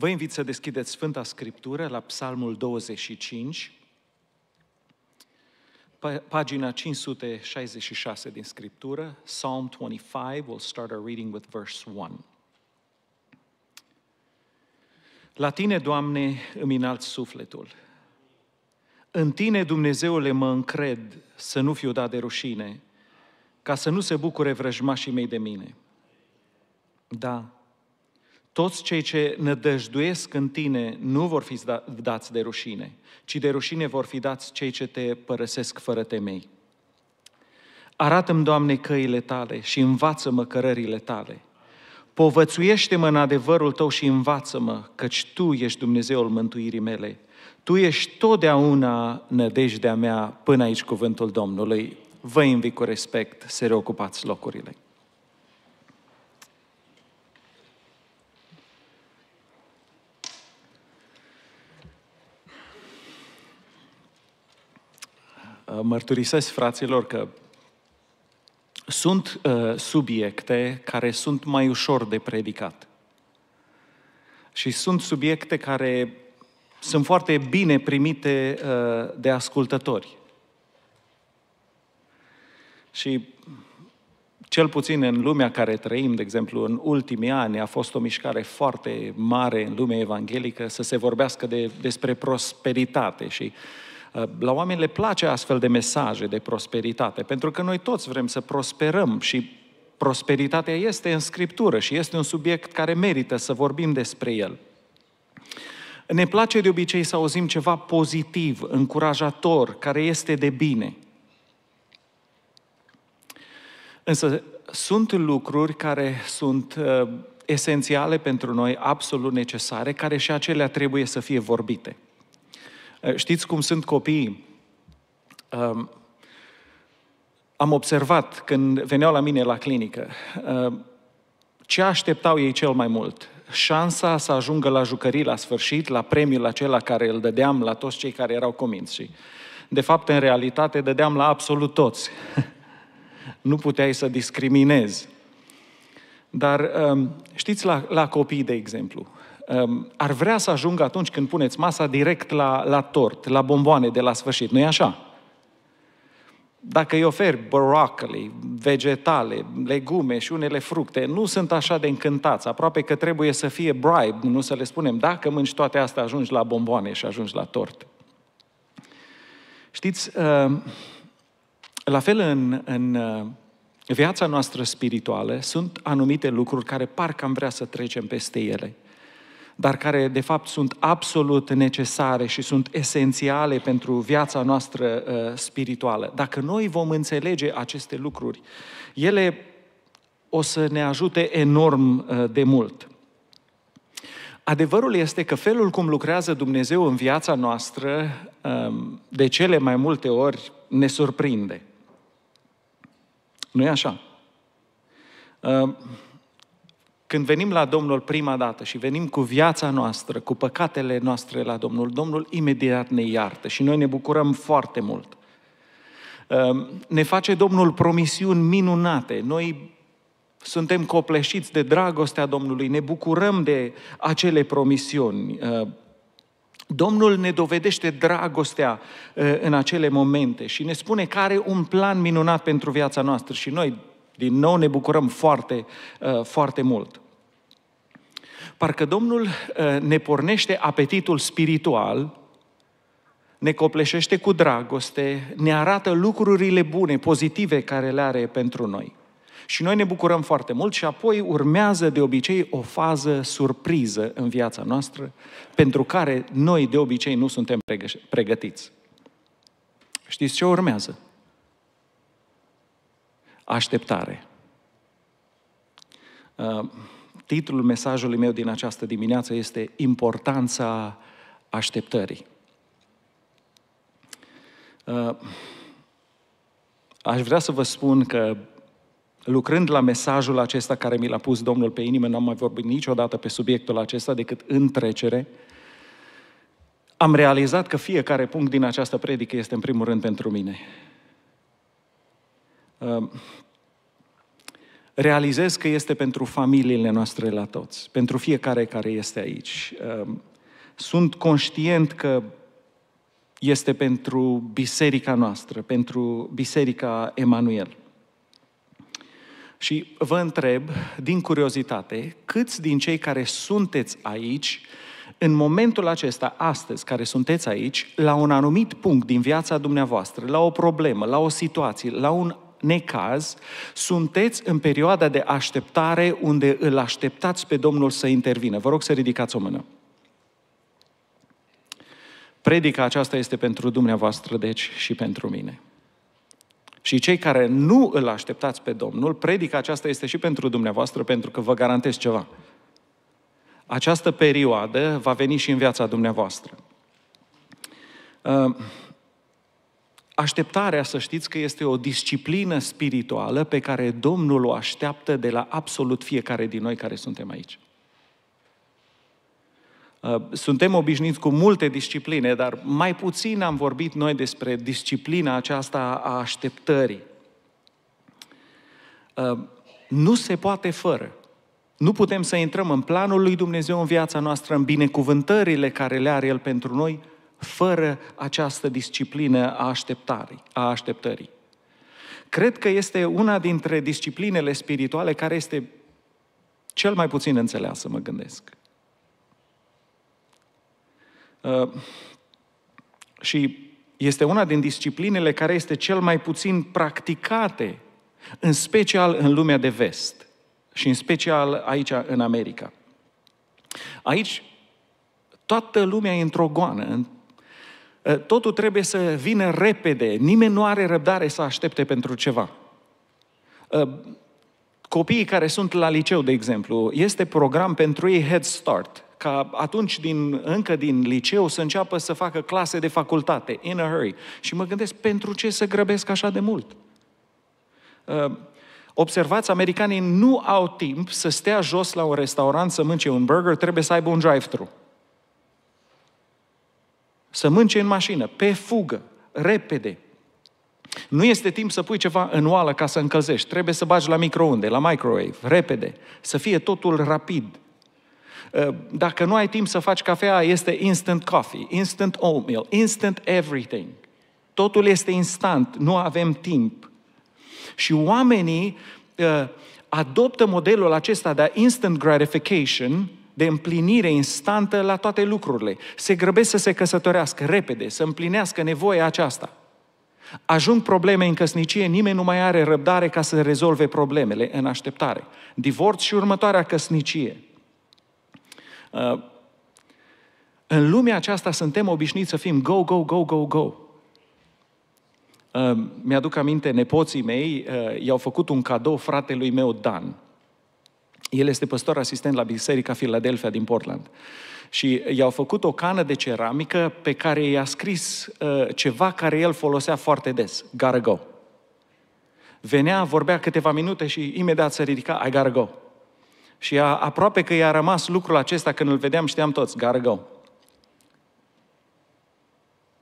Vă invit să deschideți Sfânta Scriptură la Psalmul 25, pagina 566 din Scriptură, Psalm 25, we'll start our reading with verse 1. La Tine, Doamne, îmi înalt sufletul. În Tine, Dumnezeule, mă încred să nu fiu dat de rușine, ca să nu se bucure vrăjmașii mei de mine. Da, toți cei ce nădăjduiesc în tine nu vor fi dați de rușine, ci de rușine vor fi dați cei ce te părăsesc fără temei. Arată-mi, Doamne, căile tale și învață-mă cărările tale. Povățuiește-mă în adevărul tău și învață-mă, căci tu ești Dumnezeul mântuirii mele. Tu ești totdeauna nădejdea mea până aici cuvântul Domnului. Vă invit cu respect să reocupați locurile. Uh, mărturisesc fraților că sunt uh, subiecte care sunt mai ușor de predicat. Și sunt subiecte care sunt foarte bine primite uh, de ascultători. Și cel puțin în lumea care trăim, de exemplu, în ultimii ani, a fost o mișcare foarte mare în lumea evanghelică să se vorbească de, despre prosperitate și uh, Eh, la oameni le place astfel de mesaje de prosperitate, pentru că noi toți vrem să prosperăm și prosperitatea este în Scriptură și este un subiect care merită să vorbim despre el. Ne place de obicei să auzim ceva pozitiv, încurajator, care este de bine. Însă sunt lucruri care sunt uh, esențiale pentru noi, absolut necesare, care și acelea trebuie să fie vorbite. Știți cum sunt copiii? Um, am observat când veneau la mine la clinică, um, ce așteptau ei cel mai mult? Șansa să ajungă la jucării la sfârșit, la premiul acela care îl dădeam la toți cei care erau cominți. de fapt, în realitate, dădeam la absolut toți. nu puteai să discriminezi. Dar um, știți, la, la copii, de exemplu, Ehm, ar vrea să ajungă atunci când puneți masa direct la, la tort, la bomboane de la sfârșit. Nu-i așa? Dacă îi oferi broccoli, vegetale, legume și unele fructe, nu sunt așa de încântați. Aproape că trebuie să fie bribe, nu să le spunem. Dacă mânci toate astea, ajungi la bomboane și ajungi la tort. Știți, ehm, la fel în, în ehm, viața noastră spirituală sunt anumite lucruri care parcă am vrea să trecem peste ele – dar care de fapt sunt absolut necesare și sunt esențiale pentru viața noastră uh, spirituală. Dacă noi vom înțelege aceste lucruri, ele o să ne ajute enorm uh, de mult. Adevărul este că felul cum lucrează Dumnezeu în viața noastră, um, de cele mai multe ori, ne surprinde. Nu e așa? Um, când venim la Domnul prima dată și venim cu viața noastră, cu păcatele noastre la Domnul, Domnul imediat ne iartă și noi ne bucurăm foarte mult. Ehm, ne face Domnul promisiuni minunate. Noi suntem copleșiți de dragostea Domnului, ne bucurăm de acele promisiuni. Ehm, Domnul ne dovedește dragostea ehm, în acele momente și ne spune că are un plan minunat pentru viața noastră și noi din nou ne bucurăm foarte, uh, foarte mult. Parcă Domnul uh, ne pornește apetitul spiritual, ne copleșește cu dragoste, ne arată lucrurile bune, pozitive care le are pentru noi. Și noi ne bucurăm foarte mult și apoi urmează de obicei o fază surpriză în viața noastră, pentru care noi de obicei nu suntem pregătiți. Știți ce urmează? Așteptare. Uh, titlul mesajului meu din această dimineață este Importanța așteptării. Uh, aș vrea să vă spun că lucrând la mesajul acesta care mi l-a pus Domnul pe inimă, n-am mai vorbit niciodată pe subiectul acesta decât în trecere, am realizat că fiecare punct din această predică este în primul rând pentru mine. Ehm, realizez că este pentru familiile noastre la toți, pentru fiecare care este aici. Ehm, sunt conștient că este pentru biserica noastră, pentru biserica Emanuel. Și vă întreb, din curiozitate, câți din cei care sunteți aici, în momentul acesta, astăzi, care sunteți aici, la un anumit punct din viața dumneavoastră, la o problemă, la o situație, la un necaz, sunteți în perioada de așteptare unde îl așteptați pe Domnul să intervină. Vă rog să ridicați o mână. Predica aceasta este pentru dumneavoastră, deci, și pentru mine. Și cei care nu îl așteptați pe Domnul, predica aceasta este și pentru dumneavoastră, pentru că vă garantez ceva. Această perioadă va veni și în viața dumneavoastră. Uh, Așteptarea, să știți că este o disciplină spirituală pe care Domnul o așteaptă de la absolut fiecare din noi care suntem aici. Uh, suntem obișnuiți cu multe discipline, dar mai puțin am vorbit noi despre disciplina aceasta a așteptării. Uh, nu se poate fără. Nu putem să intrăm în planul lui Dumnezeu în viața noastră, în binecuvântările care le are El pentru noi, fără această disciplină a așteptării. A așteptării. Cred că este una dintre disciplinele spirituale care este cel mai puțin înțeleasă, mă gândesc. Uh, și este una din disciplinele care este cel mai puțin practicate, în special în lumea de vest și în special aici în America. Aici toată lumea e într-o goană, Eh, totul trebuie să vină repede. Nimeni nu are răbdare să aștepte pentru ceva. Eh, copiii care sunt la liceu, de exemplu, este program pentru ei Head Start, ca atunci din, încă din liceu să înceapă să facă clase de facultate, in a hurry. Și mă gândesc, pentru ce să grăbesc așa de mult? Eh, observați, americanii nu au timp să stea jos la un restaurant să mânce un burger, trebuie să aibă un drive-thru. Să mânce în mașină, pe fugă, repede. Nu este timp să pui ceva în oală ca să încălzești. Trebuie să bagi la microunde, la microwave, repede. Să fie totul rapid. Ă, dacă nu ai timp să faci cafea, este instant coffee, instant oatmeal, instant everything. Totul este instant, nu avem timp. Și oamenii ă, adoptă modelul acesta de instant gratification de împlinire instantă la toate lucrurile. Se grăbesc să se căsătorească repede, să împlinească nevoia aceasta. Ajung probleme în căsnicie, nimeni nu mai are răbdare ca să rezolve problemele în așteptare. Divorț și următoarea căsnicie. Uh, în lumea aceasta suntem obișnuiți să fim go, go, go, go, go. Uh, mi-aduc aminte, nepoții mei uh, i-au făcut un cadou fratelui meu Dan – el este păstor asistent la Biserica Philadelphia din Portland. Și i-au făcut o cană de ceramică pe care i-a scris uh, ceva care el folosea foarte des. Gotta go. Venea, vorbea câteva minute și imediat se ridica, I gotta go. Și a, aproape că i-a rămas lucrul acesta când îl vedeam, știam toți, gotta go.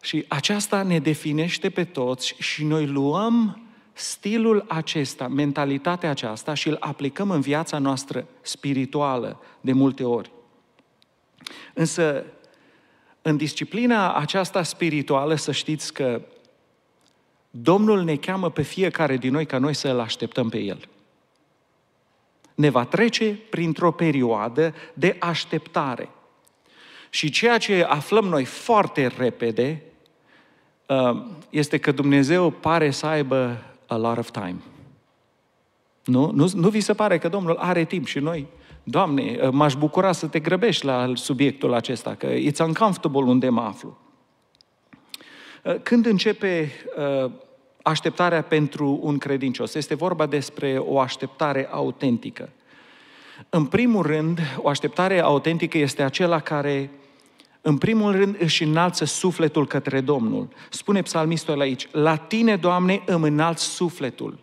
Și aceasta ne definește pe toți și noi luăm stilul acesta, mentalitatea aceasta și îl aplicăm în viața noastră spirituală de multe ori. Însă, în disciplina aceasta spirituală, să știți că Domnul ne cheamă pe fiecare din noi ca noi să îl așteptăm pe El. Ne va trece printr-o perioadă de așteptare. Și ceea ce aflăm noi foarte repede uh, este că Dumnezeu pare să aibă a lot of time. Nu? nu? Nu vi se pare că Domnul are timp și noi? Doamne, m-aș bucura să te grăbești la subiectul acesta, că it's uncomfortable unde mă aflu. Când începe uh, așteptarea pentru un credincios? Este vorba despre o așteptare autentică. În primul rând, o așteptare autentică este acela care uh, în primul rând își înalță sufletul către Domnul. Spune psalmistul aici, la tine, Doamne, îmi înalț sufletul.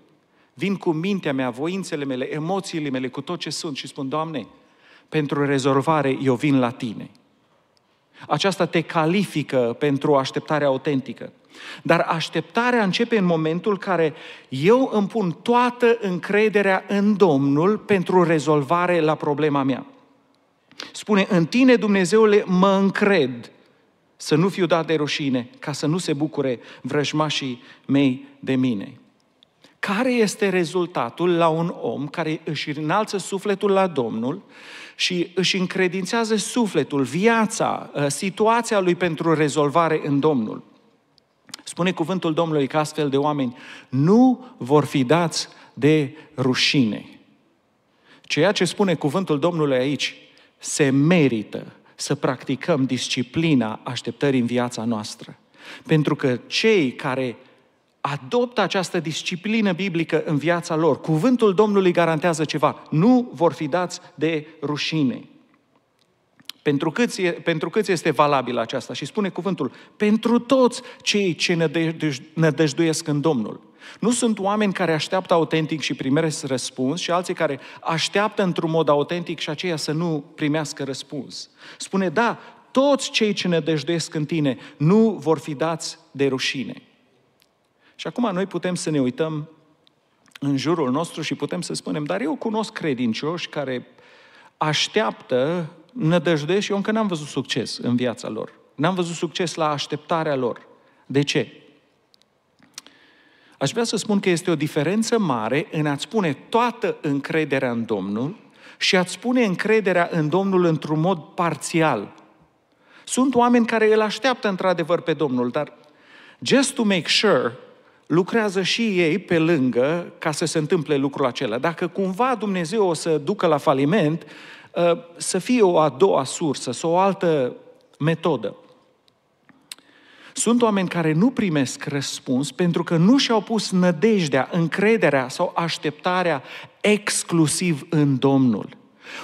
Vin cu mintea mea, voințele mele, emoțiile mele, cu tot ce sunt și spun, Doamne, pentru rezolvare eu vin la tine. Aceasta te califică pentru o așteptare autentică. Dar așteptarea începe în momentul care eu îmi pun toată încrederea în Domnul pentru rezolvare la problema mea. Spune, în tine, Dumnezeule, mă încred să nu fiu dat de rușine, ca să nu se bucure vrăjmașii mei de mine. Care este rezultatul la un om care își înalță sufletul la Domnul și își încredințează sufletul, viața, ă, situația lui pentru rezolvare în Domnul? Spune cuvântul Domnului că astfel de oameni nu vor fi dați de rușine. Ceea ce spune cuvântul Domnului aici se merită să practicăm disciplina așteptării în viața noastră. Pentru că cei care adoptă această disciplină biblică în viața lor, cuvântul Domnului garantează ceva, nu vor fi dați de rușine. Pentru câți, pentru câți este valabil aceasta? Și spune cuvântul, pentru toți cei ce nădejduiesc în Domnul. Nu sunt oameni care așteaptă autentic și primesc răspuns și alții care așteaptă într-un mod autentic și aceia să nu primească răspuns. Spune, da, toți cei ce ne dejduiesc în tine nu vor fi dați de rușine. Și acum noi putem să ne uităm în jurul nostru și putem să spunem, dar eu cunosc credincioși care așteaptă, nădăjduiesc și eu încă n-am văzut succes în viața lor. N-am văzut succes la așteptarea lor. De ce? Aș vrea să spun că este o diferență mare în a-ți pune toată încrederea în Domnul și a-ți pune încrederea în Domnul într-un mod parțial. Sunt oameni care îl așteaptă într-adevăr pe Domnul, dar just to make sure, lucrează și ei pe lângă ca să se întâmple lucrul acela. Dacă cumva Dumnezeu o să ducă la faliment, uh, să fie o a doua sursă sau o altă metodă. Sunt oameni care nu primesc răspuns pentru că nu și-au pus nădejdea, încrederea sau așteptarea exclusiv în Domnul.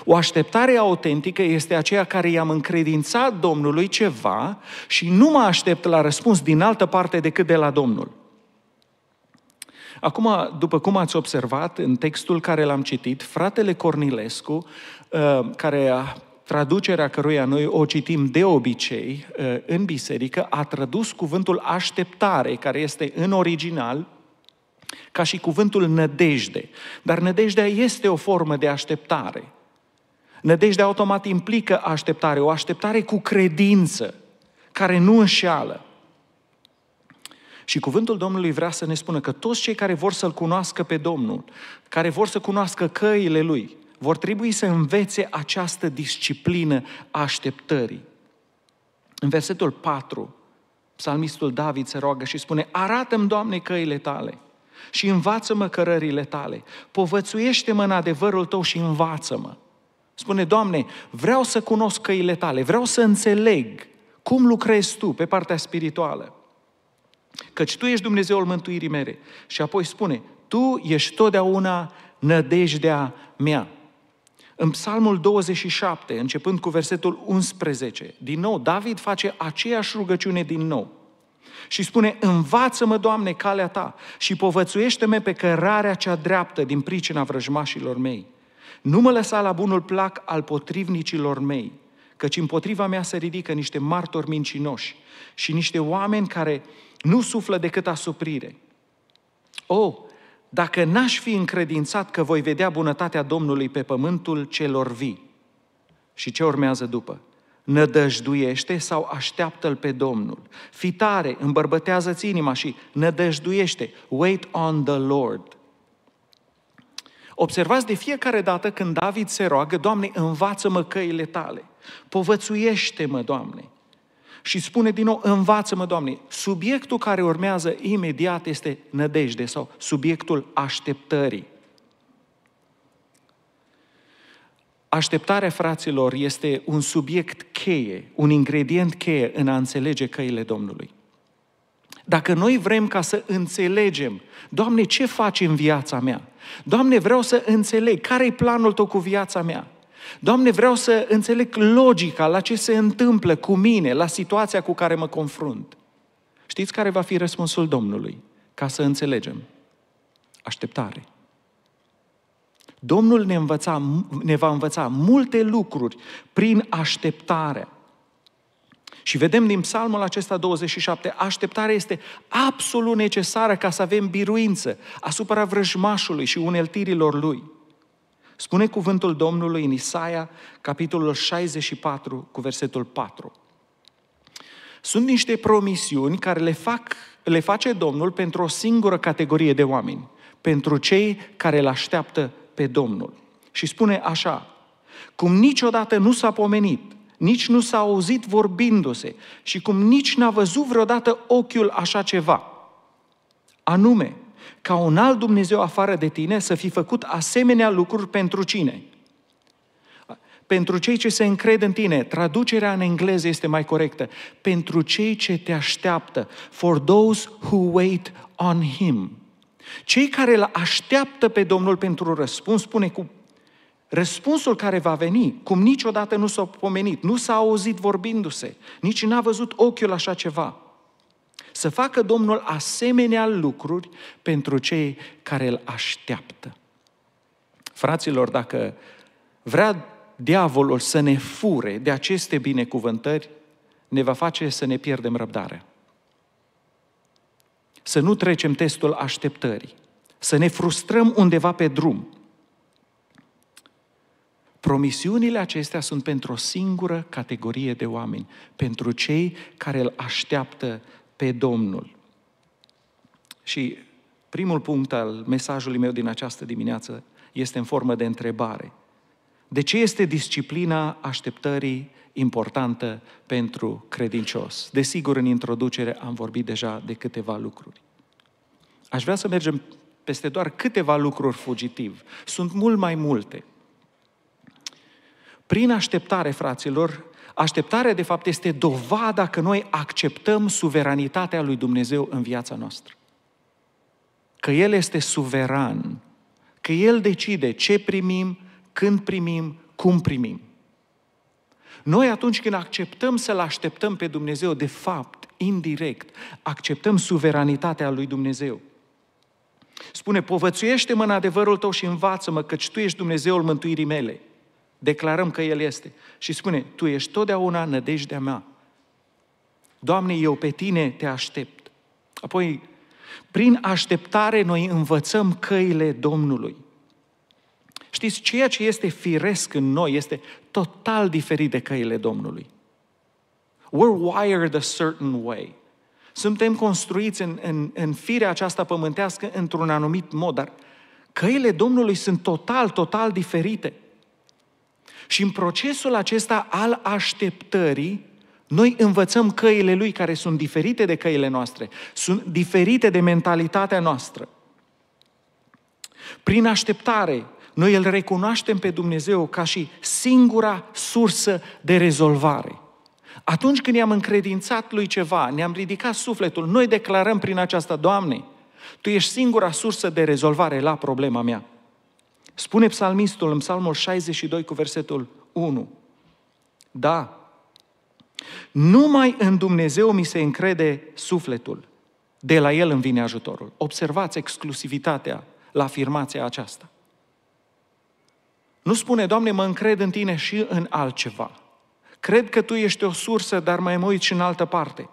O așteptare autentică este aceea care i-am încredințat Domnului ceva și nu mă aștept la răspuns din altă parte decât de la Domnul. Acum, după cum ați observat în textul care l-am citit, fratele Cornilescu, uh, care a traducerea căruia noi o citim de obicei uh, în biserică, a tradus cuvântul așteptare, care este în original, ca și cuvântul nădejde. Dar nădejdea este o formă de așteptare. Nădejdea automat implică așteptare, o așteptare cu credință, care nu înșeală. Și cuvântul Domnului vrea să ne spună că toți cei care vor să-L cunoască pe Domnul, care vor să cunoască căile Lui, vor trebui să învețe această disciplină a așteptării. În versetul 4, psalmistul David se roagă și spune, Arată-mi, Doamne, căile tale și învață-mă cărările tale, povățuiește-mă în adevărul tău și învață-mă. Spune, Doamne, vreau să cunosc căile tale, vreau să înțeleg cum lucrezi tu pe partea spirituală. Căci tu ești Dumnezeul mântuirii mele. Și apoi spune, tu ești totdeauna nădejdea mea. În Psalmul 27, începând cu versetul 11, din nou, David face aceeași rugăciune din nou. Și spune, învață-mă, Doamne, calea Ta și povățuiește-mă pe cărarea cea dreaptă din pricina vrăjmașilor mei. Nu mă lăsa la bunul plac al potrivnicilor mei, căci împotriva mea se ridică niște martori mincinoși și niște oameni care nu suflă decât asuprire. O, oh, dacă n-aș fi încredințat că voi vedea bunătatea Domnului pe pământul celor vii. Și ce urmează după? Nădăjduiește sau așteaptă-L pe Domnul. Fi tare, îmbărbătează-ți inima și nădăjduiește. Wait on the Lord. Observați de fiecare dată când David se roagă, Doamne, învață-mă căile tale, povățuiește-mă, Doamne, și spune din nou, învață-mă, Doamne. Subiectul care urmează imediat este nădejde sau subiectul așteptării. Așteptarea, fraților, este un subiect cheie, un ingredient cheie în a înțelege căile Domnului. Dacă noi vrem ca să înțelegem, Doamne, ce faci în viața mea? Doamne, vreau să înțeleg care e planul tău cu viața mea? Doamne, vreau să înțeleg logica la ce se întâmplă cu mine, la situația cu care mă confrunt. Știți care va fi răspunsul Domnului? Ca să înțelegem. Așteptare. Domnul ne, învăța, ne va învăța multe lucruri prin așteptare. Și vedem din psalmul acesta 27, așteptarea este absolut necesară ca să avem biruință asupra vrăjmașului și uneltirilor lui. Spune cuvântul Domnului în Isaia, capitolul 64, cu versetul 4. Sunt niște promisiuni care le, fac, le face Domnul pentru o singură categorie de oameni, pentru cei care îl așteaptă pe Domnul. Și spune așa, cum niciodată nu s-a pomenit, nici nu s-a auzit vorbindu-se și cum nici n-a văzut vreodată ochiul așa ceva. Anume, ca un alt Dumnezeu afară de tine să fi făcut asemenea lucruri pentru cine? Pentru cei ce se încred în tine, traducerea în engleză este mai corectă, pentru cei ce te așteaptă, for those who wait on him. Cei care îl așteaptă pe Domnul pentru răspuns, spune cu Răspunsul care va veni, cum niciodată nu s-a pomenit, nu s-a auzit vorbindu-se, nici n-a văzut ochiul așa ceva. Să facă Domnul asemenea lucruri pentru cei care îl așteaptă. Fraților, dacă vrea diavolul să ne fure de aceste binecuvântări, ne va face să ne pierdem răbdarea. Să nu trecem testul așteptării, să ne frustrăm undeva pe drum. Promisiunile acestea sunt pentru o singură categorie de oameni, pentru cei care îl așteaptă pe Domnul. Și primul punct al mesajului meu din această dimineață este în formă de întrebare. De ce este disciplina așteptării importantă pentru credincios? Desigur, în introducere am vorbit deja de câteva lucruri. Aș vrea să mergem peste doar câteva lucruri fugitiv. Sunt mult mai multe. Prin așteptare, fraților, Așteptarea, de fapt, este dovada că noi acceptăm suveranitatea lui Dumnezeu în viața noastră. Că El este suveran, că El decide ce primim, când primim, cum primim. Noi atunci când acceptăm să-L așteptăm pe Dumnezeu, de fapt, indirect, acceptăm suveranitatea lui Dumnezeu. Spune, povățuiește-mă în adevărul tău și învață-mă, căci Tu ești Dumnezeul mântuirii mele. Declarăm că El este. Și spune, Tu ești totdeauna nădejdea mea. Doamne, eu pe Tine te aștept. Apoi, prin așteptare noi învățăm căile Domnului. Știți, ceea ce este firesc în noi este total diferit de căile Domnului. We're wired a certain way. Suntem construiți în, în, în firea aceasta pământească într-un anumit mod, dar căile Domnului sunt total, total diferite. Și în procesul acesta al așteptării, noi învățăm căile lui care sunt diferite de căile noastre, sunt diferite de mentalitatea noastră. Prin așteptare, noi îl recunoaștem pe Dumnezeu ca și singura sursă de rezolvare. Atunci când i-am încredințat lui ceva, ne-am ridicat sufletul, noi declarăm prin aceasta, Doamne, Tu ești singura sursă de rezolvare la problema mea. Spune psalmistul în psalmul 62 cu versetul 1. Da, numai în Dumnezeu mi se încrede sufletul. De la El îmi vine ajutorul. Observați exclusivitatea la afirmația aceasta. Nu spune, Doamne, mă încred în Tine și în altceva. Cred că Tu ești o sursă, dar mai mă uit și în altă parte.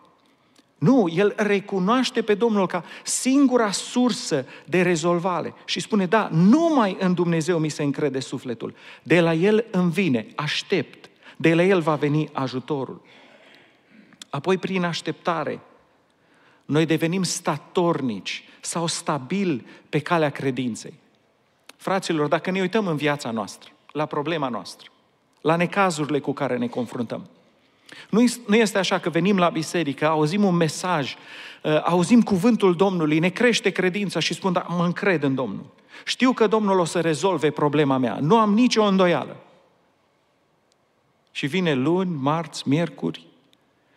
Nu, el recunoaște pe Domnul ca singura sursă de rezolvare și spune, da, numai în Dumnezeu mi se încrede sufletul. De la el îmi vine, aștept, de la el va veni ajutorul. Apoi, prin așteptare, noi devenim statornici sau stabil pe calea credinței. Fraților, dacă ne uităm în viața noastră, la problema noastră, la necazurile cu care ne confruntăm, nu este așa că venim la biserică, auzim un mesaj, uh, auzim cuvântul Domnului, ne crește credința și spun, da, mă încred în Domnul. Știu că Domnul o să rezolve problema mea. Nu am nicio îndoială. Și vine luni, marți, miercuri,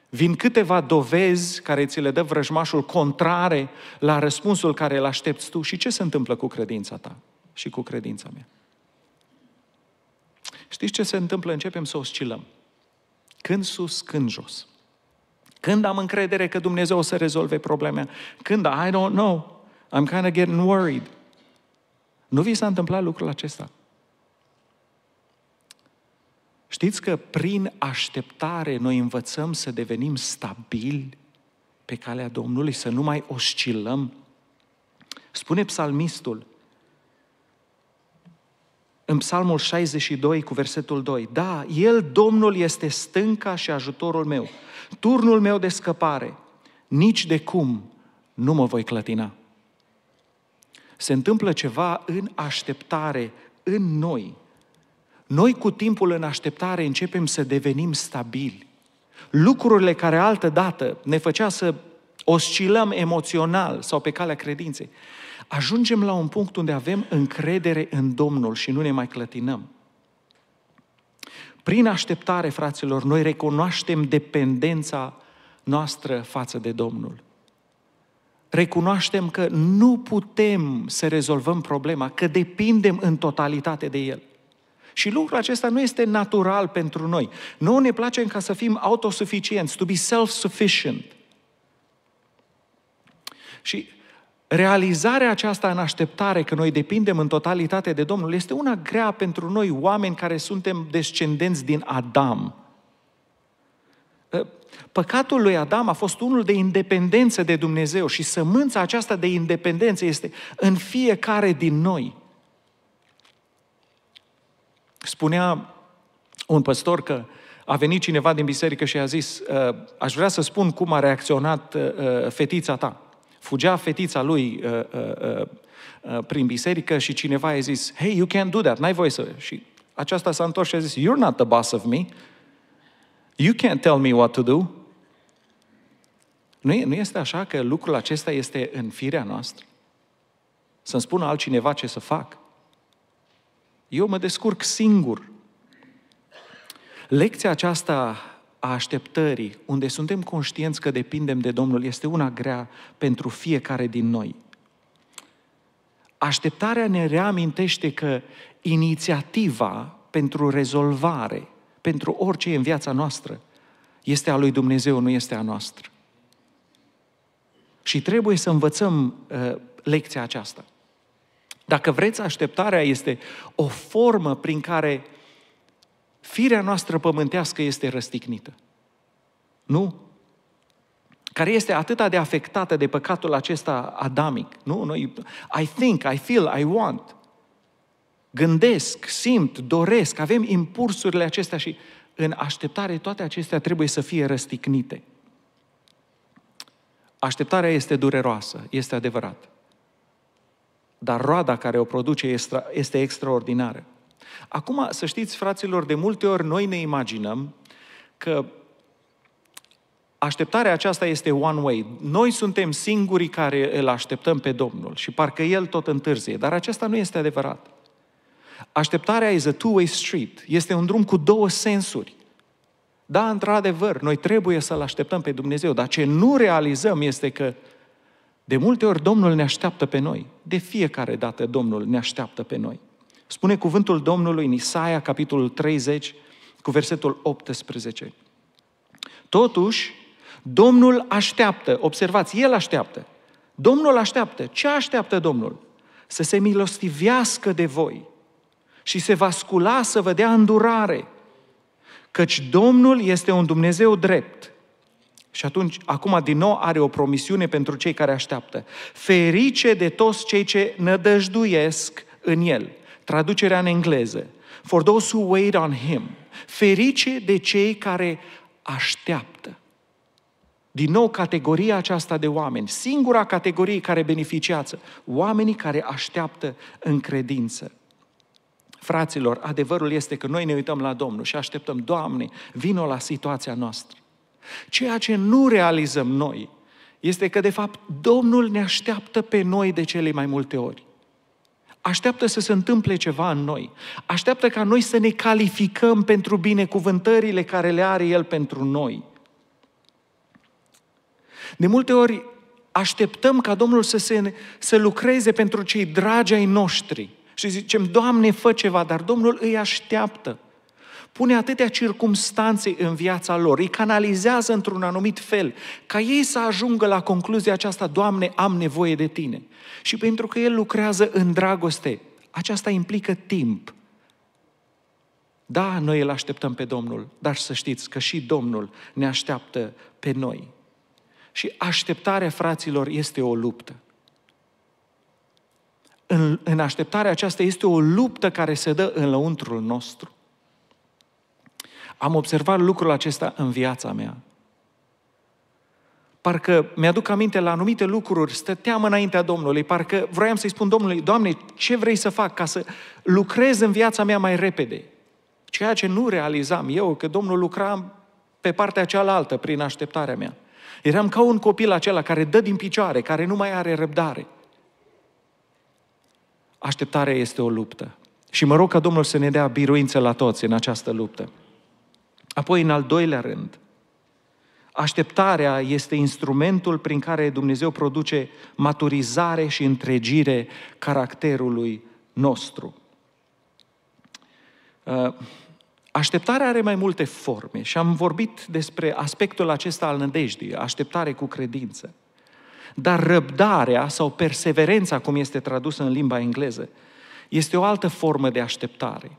vin câteva dovezi care ți le dă vrăjmașul contrare la răspunsul care îl aștepți tu. Și ce se întâmplă cu credința ta și cu credința mea? Știți ce se întâmplă? Începem să oscilăm. Când sus, când jos. Când am încredere că Dumnezeu o să rezolve probleme. Când da, I don't know. I'm kind of getting worried. Nu vi s-a întâmplat lucrul acesta? Știți că prin așteptare noi învățăm să devenim stabili pe calea Domnului, să nu mai oscilăm? Spune psalmistul, în Psalmul 62 cu versetul 2. Da, El, Domnul, este stânca și ajutorul meu, turnul meu de scăpare. Nici de cum nu mă voi clătina. Se întâmplă ceva în așteptare, în noi. Noi cu timpul în așteptare începem să devenim stabili. Lucrurile care altădată ne făcea să oscilăm emoțional sau pe calea credinței, ajungem la un punct unde avem încredere în Domnul și nu ne mai clătinăm. Prin așteptare, fraților, noi recunoaștem dependența noastră față de Domnul. Recunoaștem că nu putem să rezolvăm problema, că depindem în totalitate de El. Și lucrul acesta nu este natural pentru noi. Noi ne place ca să fim autosuficienți, to be self-sufficient. Și realizarea aceasta în așteptare că noi depindem în totalitate de Domnul este una grea pentru noi, oameni care suntem descendenți din Adam. Păcatul lui Adam a fost unul de independență de Dumnezeu și sămânța aceasta de independență este în fiecare din noi. Spunea un păstor că a venit cineva din biserică și a zis, ă, aș vrea să spun cum a reacționat ă, ă, fetița ta. Fugea fetița lui uh, uh, uh, uh, prin biserică și cineva a zis, hey, you can't do that, n-ai voie să... Și aceasta s-a întors și a zis, you're not the boss of me. You can't tell me what to do. Nu, e, nu este așa că lucrul acesta este în firea noastră? Să-mi spună altcineva ce să fac. Eu mă descurc singur. Lecția aceasta a așteptării, unde suntem conștienți că depindem de Domnul, este una grea pentru fiecare din noi. Așteptarea ne reamintește că inițiativa pentru rezolvare, pentru orice e în viața noastră, este a lui Dumnezeu, nu este a noastră. Și trebuie să învățăm uh, lecția aceasta. Dacă vreți, așteptarea este o formă prin care uh, Firea noastră pământească este răstignită. Nu? Care este atâta de afectată de păcatul acesta adamic. Nu? Noi, I think, I feel, I want. Gândesc, simt, doresc, avem impulsurile acestea și în așteptare toate acestea trebuie să fie răstignite. Așteptarea este dureroasă, este adevărat. Dar roada care o produce este extraordinară. Acum, să știți, fraților, de multe ori noi ne imaginăm că Așteptarea aceasta este one way. Noi suntem singurii care îl așteptăm pe Domnul și parcă El tot întârzie, dar acesta nu este adevărat. Așteptarea is a two-way street, este un drum cu două sensuri. Da, într-adevăr, noi trebuie să-L așteptăm pe Dumnezeu, dar ce nu realizăm este că de multe ori Domnul ne așteaptă pe noi. De fiecare dată Domnul ne așteaptă pe noi. Spune cuvântul Domnului în Isaia, capitolul 30, cu versetul 18. Totuși, Domnul așteaptă, observați, El așteaptă. Domnul așteaptă. Ce așteaptă Domnul? Să se milostivească de voi și se va scula să vă dea îndurare. Căci Domnul este un Dumnezeu drept. Și atunci, acum din nou are o promisiune pentru cei care așteaptă. Ferice de toți cei ce nădăjduiesc în El traducerea în engleză, for those who wait on him, ferice de cei care așteaptă. Din nou, categoria aceasta de oameni, singura categorie care beneficiază, oamenii care așteaptă în credință. Fraților, adevărul este că noi ne uităm la Domnul și așteptăm, Doamne, vino la situația noastră. Ceea ce nu realizăm noi este că, de fapt, Domnul ne așteaptă pe noi de cele mai multe ori așteaptă să se întâmple ceva în noi. Așteaptă ca noi să ne calificăm pentru binecuvântările care le are El pentru noi. De multe ori așteptăm ca Domnul să, se, să lucreze pentru cei dragi ai noștri și zicem, Doamne, fă ceva, dar Domnul îi așteaptă pune atâtea circumstanțe în viața lor, îi canalizează într-un anumit fel, ca ei să ajungă la concluzia aceasta, Doamne, am nevoie de Tine. Și pentru că El lucrează în dragoste, aceasta implică timp. Da, noi îl așteptăm pe Domnul, dar să știți că și Domnul ne așteaptă pe noi. Și așteptarea fraților este o luptă. În, în așteptarea aceasta este o luptă care se dă în lăuntrul nostru. Am observat lucrul acesta în viața mea. Parcă mi-aduc aminte la anumite lucruri, stăteam înaintea Domnului, parcă vroiam să-i spun Domnului, Doamne, ce vrei să fac ca să lucrez în viața mea mai repede? Ceea ce nu realizam eu, că Domnul lucra pe partea cealaltă prin așteptarea mea. Eram ca un copil acela care dă din picioare, care nu mai are răbdare. Așteptarea este o luptă. Și mă rog ca Domnul să ne dea biruință la toți în această luptă. Apoi, în al doilea rând, așteptarea este instrumentul prin care Dumnezeu produce maturizare și întregire caracterului nostru. Uh, așteptarea are mai multe forme și am vorbit despre aspectul acesta al nădejdii, așteptare cu credință. Dar răbdarea sau perseverența, cum este tradusă în limba engleză, este o altă formă de așteptare.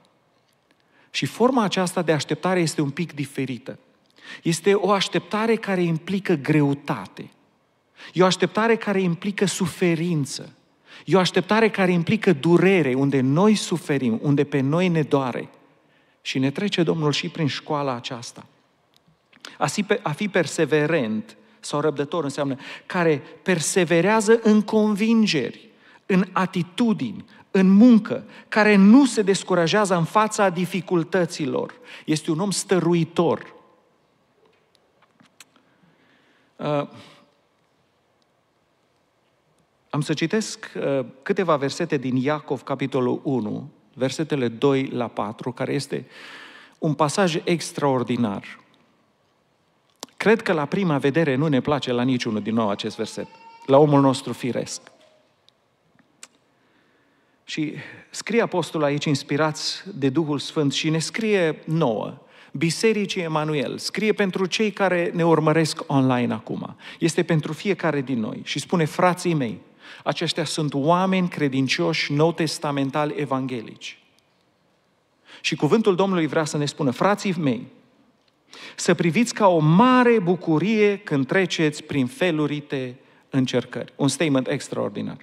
Și forma aceasta de așteptare este un pic diferită. Este o așteptare care implică greutate. E o așteptare care implică suferință. E o așteptare care implică durere, unde noi suferim, unde pe noi ne doare. Și ne trece Domnul și prin școala aceasta. A fi perseverent sau răbdător înseamnă care perseverează în convingeri, în atitudini, în muncă, care nu se descurajează în fața dificultăților. Este un om stăruitor. Uh, am să citesc uh, câteva versete din Iacov, capitolul 1, versetele 2 la 4, care este un pasaj extraordinar. Cred că la prima vedere nu ne place la niciunul din nou acest verset, la omul nostru firesc. Și scrie apostolul aici, inspirați de Duhul Sfânt, și ne scrie nouă, Bisericii Emanuel, scrie pentru cei care ne urmăresc online acum. Este pentru fiecare din noi și spune, frații mei, aceștia sunt oameni credincioși nou-testamentali evanghelici. Și cuvântul Domnului vrea să ne spună, frații mei, să priviți ca o mare bucurie când treceți prin felurite încercări. Un statement extraordinar.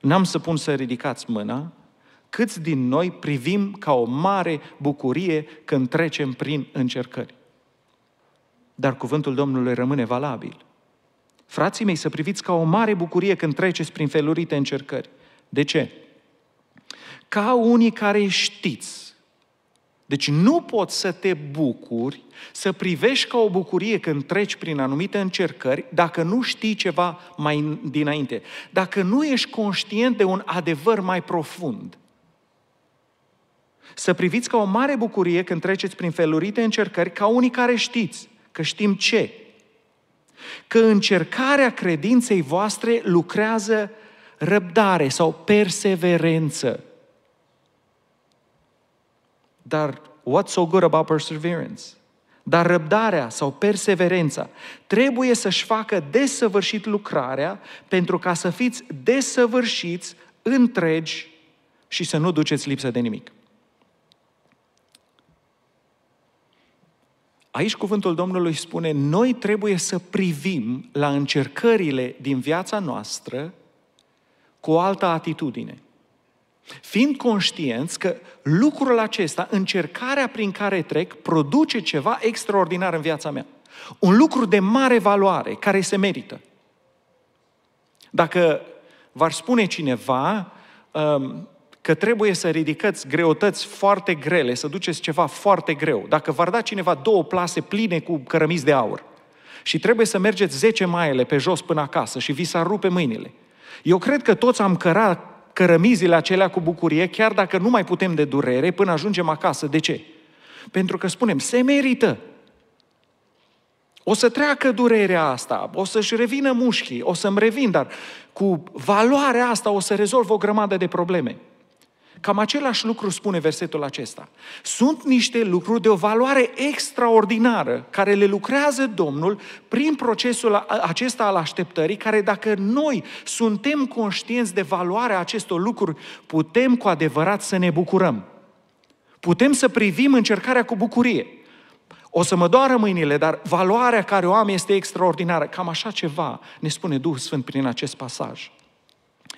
N-am să pun să ridicați mâna, câți din noi privim ca o mare bucurie când trecem prin încercări. Dar cuvântul Domnului rămâne valabil. Frații mei, să priviți ca o mare bucurie când treceți prin felurite încercări. De ce? Ca unii care știți deci nu poți să te bucuri, să privești ca o bucurie când treci prin anumite încercări, dacă nu știi ceva mai dinainte, dacă nu ești conștient de un adevăr mai profund. Să priviți ca o mare bucurie când treceți prin felurite încercări, ca unii care știți, că știm ce. Că încercarea credinței voastre lucrează răbdare sau perseverență. Dar what's so good about perseverance? Dar răbdarea sau perseverența trebuie să-și facă desăvârșit lucrarea pentru ca să fiți desăvârșiți, întregi și să nu duceți lipsă de nimic. Aici cuvântul Domnului spune, noi trebuie să privim la încercările din viața noastră cu o altă atitudine – Fiind conștienți că lucrul acesta, încercarea prin care trec, produce ceva extraordinar în viața mea. Un lucru de mare valoare, care se merită. Dacă v-ar spune cineva um, că trebuie să ridicați greutăți foarte grele, să duceți ceva foarte greu, dacă v-ar da cineva două plase pline cu cărămizi de aur și trebuie să mergeți 10 maile pe jos până acasă și vi s-ar rupe mâinile, eu cred că toți am cărat cărămizile acelea cu bucurie, chiar dacă nu mai putem de durere, până ajungem acasă. De ce? Pentru că spunem, se merită. O să treacă durerea asta, o să-și revină mușchii, o să-mi revin, dar cu valoarea asta o să rezolv o grămadă de probleme. Cam același lucru spune versetul acesta. Sunt niște lucruri de o valoare extraordinară care le lucrează Domnul prin procesul acesta al așteptării, care dacă noi suntem conștienți de valoarea acestor lucruri, putem cu adevărat să ne bucurăm. Putem să privim încercarea cu bucurie. O să mă doară mâinile, dar valoarea care o am este extraordinară. Cam așa ceva ne spune Duhul Sfânt prin acest pasaj.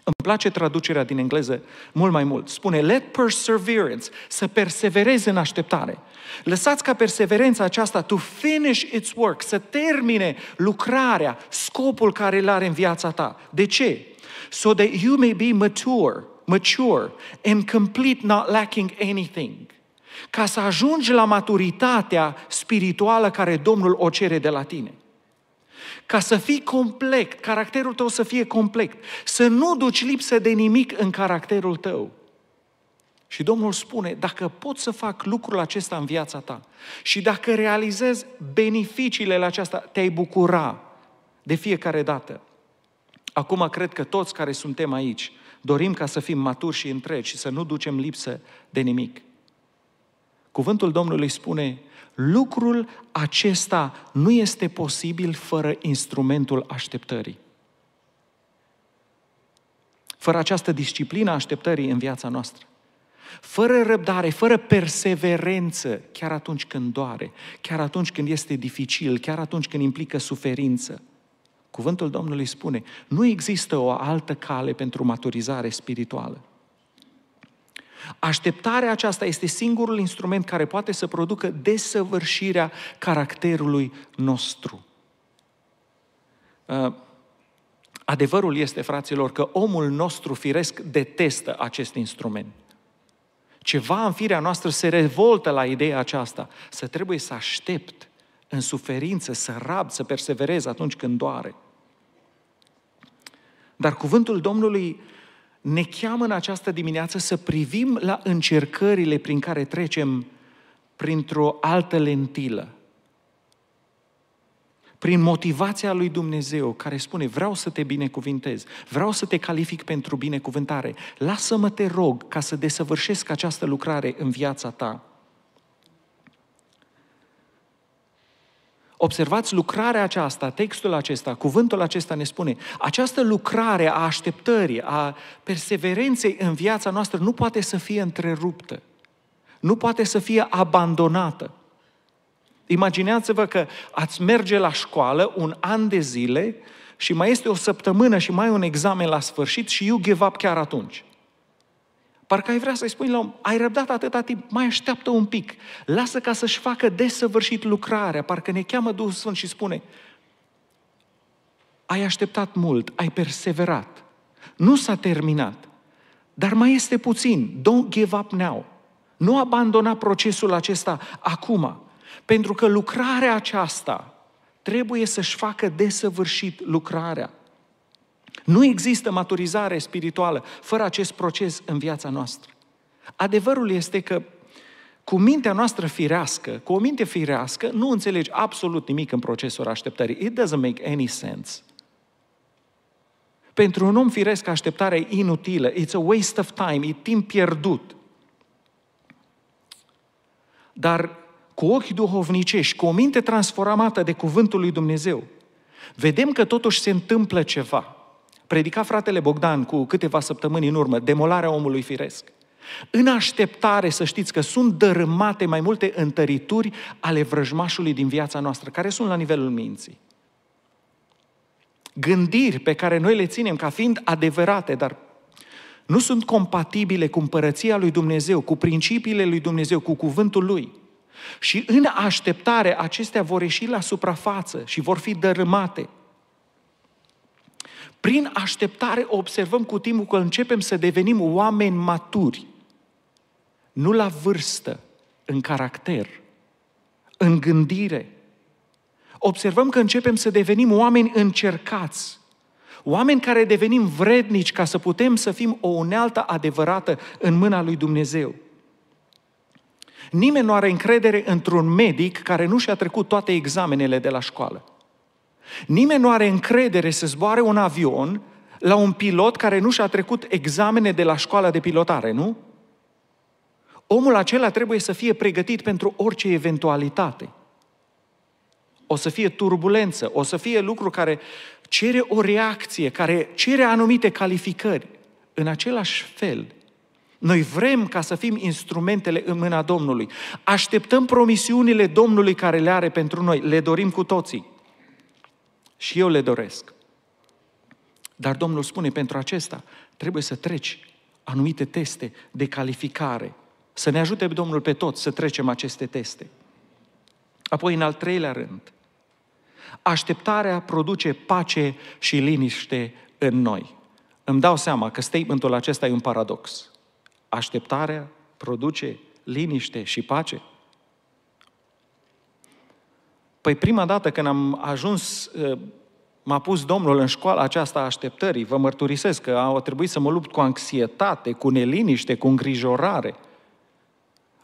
Îmi place traducerea din engleză mult mai mult. Spune, let perseverance, să persevereze în așteptare. Lăsați ca perseverența aceasta to finish its work, să termine lucrarea, scopul care îl are în viața ta. De ce? So that you may be mature, mature and complete, not lacking anything. Ca să ajungi la maturitatea spirituală care Domnul o cere de la tine. Ca să fii complet, caracterul tău să fie complet. Să nu duci lipsă de nimic în caracterul tău. Și Domnul spune, dacă pot să fac lucrul acesta în viața ta și dacă realizezi beneficiile la aceasta, te-ai bucura de fiecare dată. Acum cred că toți care suntem aici dorim ca să fim maturi și întregi și să nu ducem lipsă de nimic. Cuvântul Domnului spune, Lucrul acesta nu este posibil fără instrumentul așteptării. Fără această disciplină a așteptării în viața noastră. Fără răbdare, fără perseverență, chiar atunci când doare, chiar atunci când este dificil, chiar atunci când implică suferință. Cuvântul Domnului spune, nu există o altă cale pentru maturizare spirituală. Așteptarea aceasta este singurul instrument care poate să producă desăvârșirea caracterului nostru. Uh, adevărul este, fraților, că omul nostru firesc detestă acest instrument. Ceva în firea noastră se revoltă la ideea aceasta, să trebuie să aștept în suferință, să rab, să perseverez atunci când doare. Dar cuvântul Domnului ne cheamă în această dimineață să privim la încercările prin care trecem printr-o altă lentilă. Prin motivația lui Dumnezeu care spune, vreau să te binecuvintez, vreau să te calific pentru binecuvântare, lasă-mă te rog ca să desăvârșesc această lucrare în viața ta. Observați lucrarea aceasta, textul acesta, cuvântul acesta ne spune, această lucrare a așteptării, a perseverenței în viața noastră nu poate să fie întreruptă, nu poate să fie abandonată. imaginați vă că ați merge la școală un an de zile și mai este o săptămână și mai un examen la sfârșit și you give up chiar atunci. Parcă ai vrea să-i spui la om, ai răbdat atâta timp, mai așteaptă un pic, lasă ca să-și facă desăvârșit lucrarea, parcă ne cheamă Duhul Sfânt și spune, ai așteptat mult, ai perseverat, nu s-a terminat, dar mai este puțin, don't give up now. Nu abandona procesul acesta acum, pentru că lucrarea aceasta trebuie să-și facă desăvârșit lucrarea. Nu există maturizare spirituală fără acest proces în viața noastră. Adevărul este că cu mintea noastră firească, cu o minte firească, nu înțelegi absolut nimic în procesul așteptării. It doesn't make any sense. Pentru un om firesc, așteptarea e inutilă. It's a waste of time. E timp pierdut. Dar cu ochi duhovnicești, cu o minte transformată de Cuvântul lui Dumnezeu, vedem că totuși se întâmplă ceva predica fratele Bogdan cu câteva săptămâni în urmă, demolarea omului firesc. În așteptare să știți că sunt dărâmate mai multe întărituri ale vrăjmașului din viața noastră, care sunt la nivelul minții. Gândiri pe care noi le ținem ca fiind adevărate, dar nu sunt compatibile cu împărăția lui Dumnezeu, cu principiile lui Dumnezeu, cu cuvântul lui. Și în așteptare acestea vor ieși la suprafață și vor fi dărâmate – prin așteptare observăm cu timpul că începem să devenim oameni maturi. Nu la vârstă, în caracter, în gândire. Observăm că începem să devenim oameni încercați, oameni care devenim vrednici ca să putem să fim o unealtă adevărată în mâna lui Dumnezeu. Nimeni nu are încredere într-un medic care nu și-a trecut toate examenele de la școală. Nimeni nu are încredere să zboare un avion la un pilot care nu și-a trecut examene de la școala de pilotare, nu? Omul acela trebuie să fie pregătit pentru orice eventualitate. O să fie turbulență, o să fie lucru care cere o reacție, care cere anumite calificări. În același fel, noi vrem ca să fim instrumentele în mâna Domnului. Așteptăm promisiunile Domnului care le are pentru noi. Le dorim cu toții și eu le doresc. Dar Domnul spune, pentru acesta trebuie să treci anumite teste de calificare. Să ne ajute Domnul pe toți să trecem aceste teste. Apoi, în al treilea rând, așteptarea produce pace și liniște în noi. Îmi dau seama că statementul acesta e un paradox. Așteptarea produce liniște și pace? Păi prima dată când am ajuns, ă, m-a pus Domnul în școala aceasta a așteptării, vă mărturisesc că a trebuit să mă lupt cu anxietate, cu neliniște, cu îngrijorare.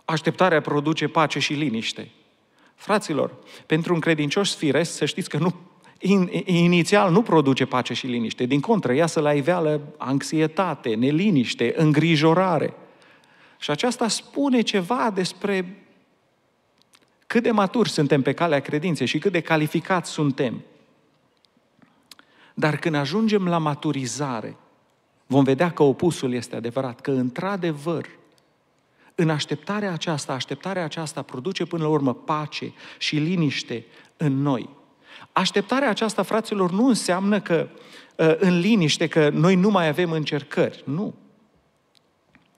Așteptarea produce pace și liniște. Fraților, pentru un credincioș firesc, să știți că nu, in, inițial nu produce pace și liniște. Din contră, să la iveală anxietate, neliniște, îngrijorare. Și aceasta spune ceva despre cât de maturi suntem pe calea credinței și cât de calificați suntem. Dar când ajungem la maturizare, vom vedea că opusul este adevărat, că într-adevăr, în așteptarea aceasta, așteptarea aceasta produce până la urmă pace și liniște în noi. Așteptarea aceasta, fraților, nu înseamnă că uh, în liniște, că noi nu mai avem încercări. Nu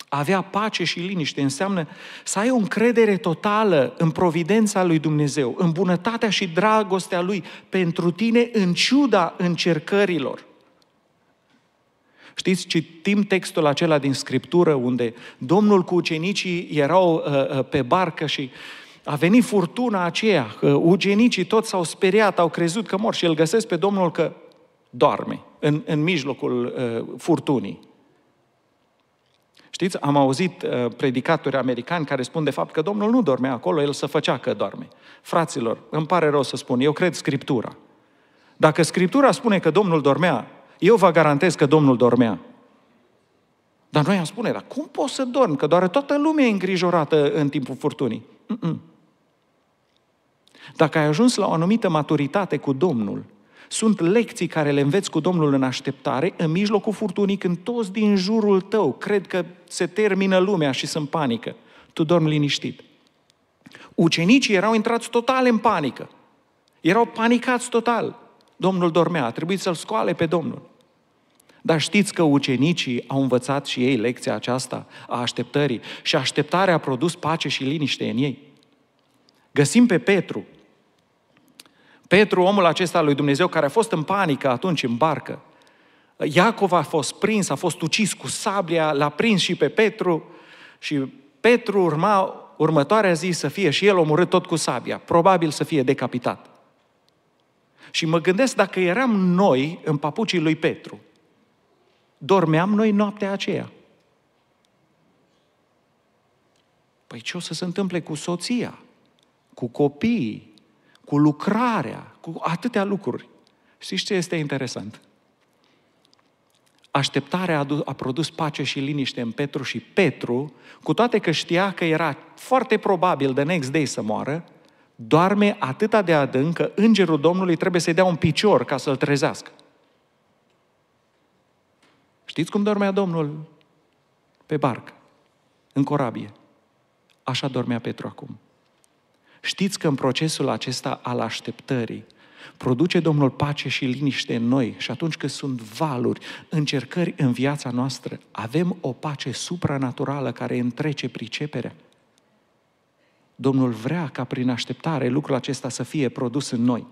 avea pace și liniște înseamnă să ai o încredere totală în providența lui Dumnezeu, în bunătatea și dragostea lui pentru tine în ciuda încercărilor. Știți, citim textul acela din Scriptură unde Domnul cu ucenicii erau uh, uh pe barcă și a venit furtuna aceea, uh, ucenicii toți s-au speriat, au crezut că mor și îl găsesc pe Domnul că doarme în, în mijlocul uh, furtunii. Știți, am auzit uh, predicatori americani care spun de fapt că Domnul nu dormea acolo, el se făcea că doarme. Fraților, îmi pare rău să spun, eu cred Scriptura. Dacă Scriptura spune că Domnul dormea, eu vă garantez că Domnul dormea. Dar noi am spune, dar cum poți să dormi? Că doar toată lumea e îngrijorată în timpul furtunii. Mm-mm. Dacă ai ajuns la o anumită maturitate cu Domnul, sunt lecții care le înveți cu Domnul în așteptare, în mijlocul furtunii, când toți din jurul tău cred că se termină lumea și sunt panică. Tu dormi liniștit. Ucenicii erau intrați total în panică. Erau panicați total. Domnul dormea, a trebuit să-l scoale pe Domnul. Dar știți că ucenicii au învățat și ei lecția aceasta a așteptării și așteptarea a produs pace și liniște în ei. Găsim pe Petru, Petru, omul acesta lui Dumnezeu, care a fost în panică atunci în barcă, Iacov a fost prins, a fost ucis cu sabia l-a prins și pe Petru și Petru urma următoarea zi să fie și el omorât tot cu sabia, probabil să fie decapitat. Și mă gândesc dacă eram noi în papucii lui Petru, dormeam noi noaptea aceea. Păi ce o să se întâmple cu soția, cu copiii, cu lucrarea, cu atâtea lucruri. Știți ce este interesant? Așteptarea a, a produs pace și liniște în Petru și Petru, cu toate că știa că era foarte probabil de next day să moară, doarme atâta de adânc că îngerul Domnului trebuie să-i dea un picior ca să-l trezească. Știți cum dormea Domnul? Pe barcă, în corabie. Așa dormea Petru acum. Știți că în procesul acesta al așteptării produce Domnul pace și liniște în noi și atunci când sunt valuri, încercări în viața noastră, avem o pace supranaturală care întrece priceperea. Domnul vrea ca prin așteptare lucrul acesta să fie produs în noi.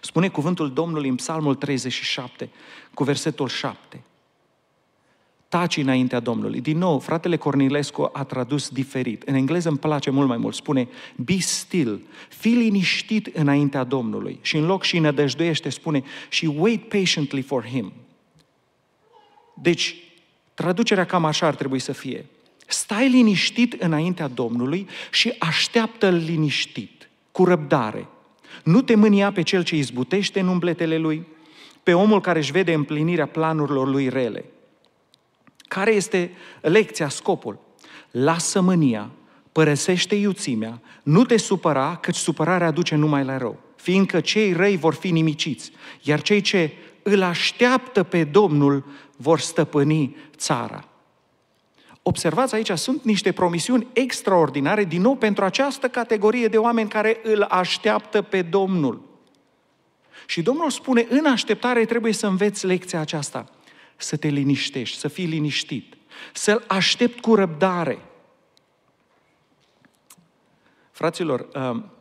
Spune cuvântul Domnului în Psalmul 37, cu versetul 7 taci înaintea Domnului. Din nou, fratele Cornilescu a tradus diferit. În engleză îmi place mult mai mult. Spune, be still, fi liniștit înaintea Domnului. Și în loc și nădăjduiește, spune, și wait patiently for him. Deci, traducerea cam așa ar trebui să fie. Stai liniștit înaintea Domnului și așteaptă-l liniștit, cu răbdare. Nu te mânia pe cel ce izbutește în umbletele lui, pe omul care își vede împlinirea planurilor lui rele – care este lecția, scopul? Lasă mânia, părăsește iuțimea, nu te supăra, căci supărarea aduce numai la rău, fiindcă cei răi vor fi nimiciți, iar cei ce îl așteaptă pe Domnul vor stăpâni țara. Observați aici, sunt niște promisiuni extraordinare, din nou, pentru această categorie de oameni care îl așteaptă pe Domnul. Și Domnul spune, în așteptare trebuie să înveți lecția aceasta să te liniștești, să fii liniștit, să-L aștept cu răbdare. Fraților, um,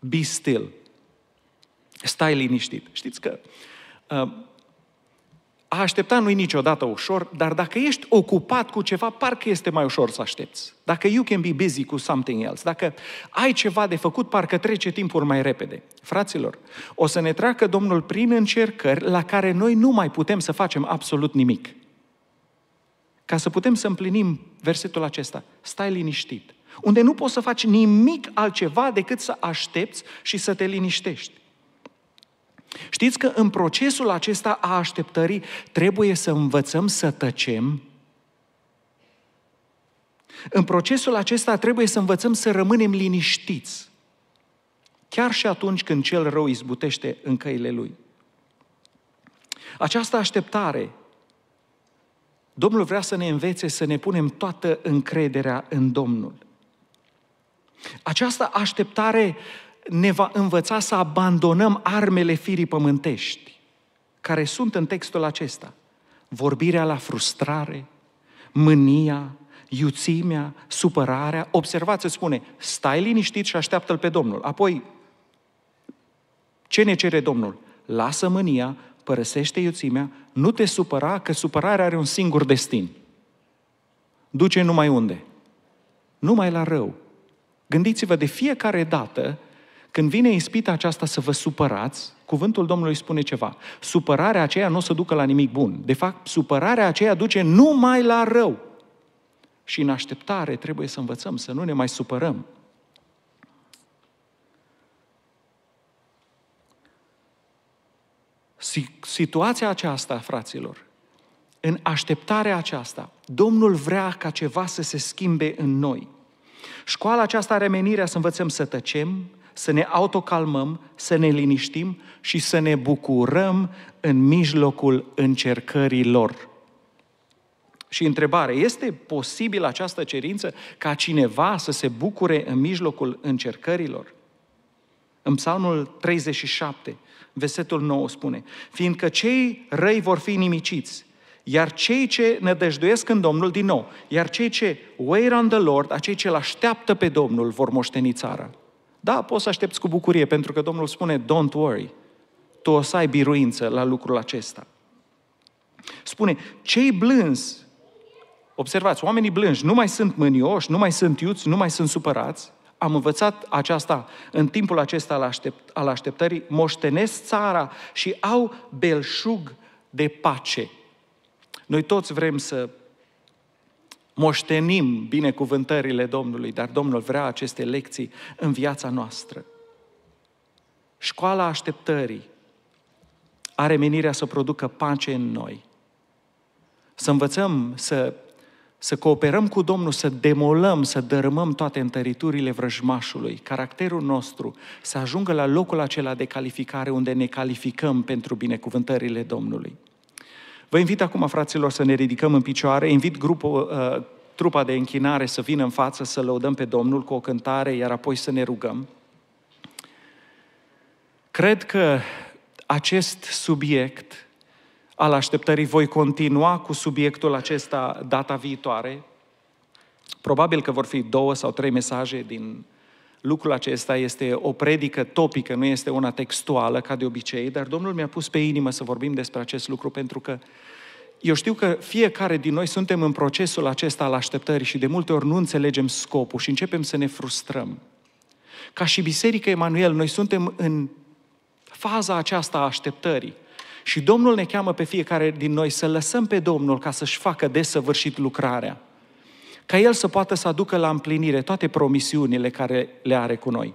be still. Stai liniștit. Știți că um, a aștepta nu-i niciodată ușor, dar dacă ești ocupat cu ceva, parcă este mai ușor să aștepți. Dacă you can be busy cu something else, dacă ai ceva de făcut, parcă trece timpul mai repede. Fraților, o să ne treacă Domnul prin încercări la care noi nu mai putem să facem absolut nimic. Ca să putem să împlinim versetul acesta, stai liniștit, unde nu poți să faci nimic altceva decât să aștepți și să te liniștești. Știți că în procesul acesta a așteptării trebuie să învățăm să tăcem? În procesul acesta trebuie să învățăm să rămânem liniștiți, chiar și atunci când cel rău izbutește în căile lui. Această așteptare, Domnul vrea să ne învețe să ne punem toată încrederea în Domnul. Această așteptare ne va învăța să abandonăm armele firii pământești, care sunt în textul acesta. Vorbirea la frustrare, mânia, iuțimea, supărarea. Observați, se spune, stai liniștit și așteaptă-L pe Domnul. Apoi, ce ne cere Domnul? Lasă mânia, părăsește iuțimea, nu te supăra, că supărarea are un singur destin. Duce numai unde? Numai la rău. Gândiți-vă de fiecare dată când vine ispita aceasta să vă supărați, cuvântul Domnului spune ceva. Supărarea aceea nu o să ducă la nimic bun. De fapt, supărarea aceea duce numai la rău. Și în așteptare trebuie să învățăm să nu ne mai supărăm. Situația aceasta, fraților, în așteptarea aceasta, Domnul vrea ca ceva să se schimbe în noi. Școala aceasta are menirea să învățăm să tăcem, să ne autocalmăm, să ne liniștim și să ne bucurăm în mijlocul încercărilor. Și întrebare, este posibil această cerință ca cineva să se bucure în mijlocul încercărilor? În Psalmul 37, versetul 9 spune, fiindcă cei răi vor fi nimiciți, iar cei ce nădăjduiesc în Domnul din nou, iar cei ce wait on the Lord, acei ce îl așteaptă pe Domnul, vor moșteni țara. Da, poți să aștepți cu bucurie, pentru că Domnul spune, don't worry, tu o să ai biruință la lucrul acesta. Spune, cei blânzi, observați, oamenii blânzi nu mai sunt mânioși, nu mai sunt iuți, nu mai sunt supărați, am învățat aceasta în timpul acesta al, aștept, al așteptării, moștenesc țara și au belșug de pace. Noi toți vrem să moștenim binecuvântările Domnului, dar Domnul vrea aceste lecții în viața noastră. Școala așteptării are menirea să producă pace în noi. Să învățăm să, să cooperăm cu Domnul, să demolăm, să dărâmăm toate întăriturile vrăjmașului, caracterul nostru, să ajungă la locul acela de calificare unde ne calificăm pentru binecuvântările Domnului. Vă invit acum, fraților, să ne ridicăm în picioare, invit grupul, uh, trupa de închinare să vină în față, să lăudăm pe Domnul cu o cântare, iar apoi să ne rugăm. Cred că acest subiect al așteptării voi continua cu subiectul acesta data viitoare. Probabil că vor fi două sau trei mesaje din Lucrul acesta este o predică topică, nu este una textuală, ca de obicei, dar Domnul mi-a pus pe inimă să vorbim despre acest lucru, pentru că eu știu că fiecare din noi suntem în procesul acesta al așteptării și de multe ori nu înțelegem scopul și începem să ne frustrăm. Ca și Biserica Emanuel, noi suntem în faza aceasta a așteptării. Și Domnul ne cheamă pe fiecare din noi să lăsăm pe Domnul ca să-și facă desăvârșit lucrarea ca El să poată să aducă la împlinire toate promisiunile care le are cu noi.